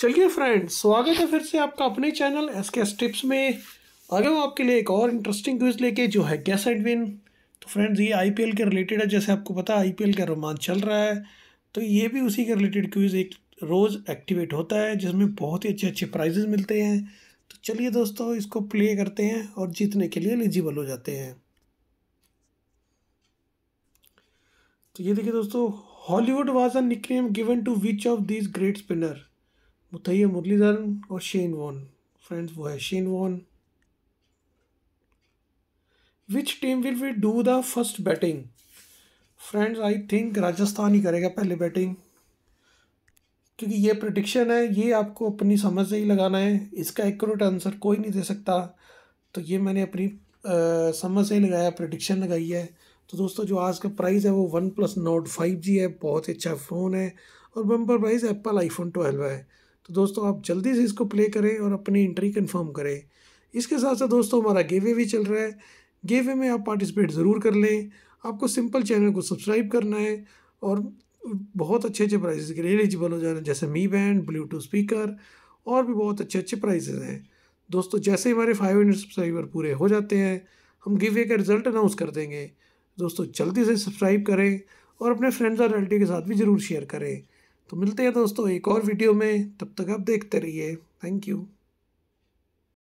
चलिए फ्रेंड्स स्वागत है फिर से आपका अपने चैनल एस के टिप्स में अगर हम हूँ आपके लिए एक और इंटरेस्टिंग क्विज लेके जो है गैस एंड विन तो फ्रेंड्स ये आईपीएल के रिलेटेड है जैसे आपको पता है आईपीएल का रोमांच चल रहा है तो ये भी उसी के रिलेटेड क्विज एक रोज़ एक्टिवेट होता है जिसमें बहुत ही अच्छे अच्छे प्राइजेज मिलते हैं तो चलिए दोस्तों इसको प्ले करते हैं और जीतने के लिए एलिजिबल हो जाते हैं तो ये देखिए दोस्तों Hollywood was a nickname given to which of this great spinner Muthiah Muralidaran और शेन वॉन फ्रेंड्स वो है Shane Warne which team will we do the first batting friends I think Rajasthan ही करेगा पहले बैटिंग क्योंकि ये प्रडिक्शन है ये आपको अपनी समझ से ही लगाना है इसका एक्यूरेट आंसर कोई नहीं दे सकता तो ये मैंने अपनी आ, समझ से ही लगाया प्रडिक्शन लगाई है तो दोस्तों जो आज का प्राइस है वो OnePlus Nord five G है बहुत ही अच्छा फ़ोन है और bumper price Apple iPhone twelve है तो दोस्तों आप जल्दी से इसको प्ले करें और अपनी एंट्री कन्फर्म करें इसके साथ साथ दोस्तों हमारा गेवे भी चल रहा है गेवे में आप पार्टिसिपेट ज़रूर कर लें आपको सिंपल चैनल को सब्सक्राइब करना है और बहुत अच्छे अच्छे प्राइजेस के लिए एलिजिबल हो जा रहे हैं जैसे मी बैंड ब्लूटूथ स्पीकर और भी बहुत अच्छे अच्छे प्राइजेज हैं दोस्तों जैसे ही हमारे फाइव हंड्रेड सब्सक्राइबर पूरे हो जाते हैं हम गिवे का रिजल्ट अनाउंस कर देंगे दोस्तों जल्दी से सब्सक्राइब करें और अपने फ्रेंड्स और रिलेटिव के साथ भी ज़रूर शेयर करें तो मिलते हैं दोस्तों एक और वीडियो में तब तक आप देखते रहिए थैंक यू